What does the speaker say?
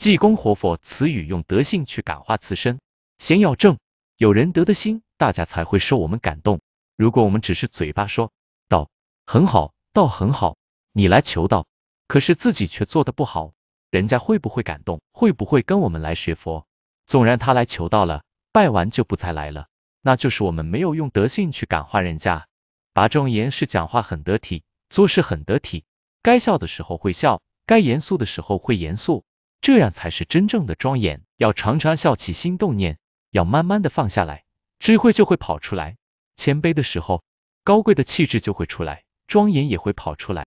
济公活佛，词语用德性去感化自身，先要正，有仁德的心，大家才会受我们感动。如果我们只是嘴巴说，道很好，道很好，你来求道，可是自己却做的不好，人家会不会感动？会不会跟我们来学佛？纵然他来求道了，拜完就不再来了，那就是我们没有用德性去感化人家。把种言是讲话很得体，做事很得体，该笑的时候会笑，该严肃的时候会严肃。这样才是真正的庄严。要常常笑，起心动念，要慢慢的放下来，智慧就会跑出来。谦卑的时候，高贵的气质就会出来，庄严也会跑出来。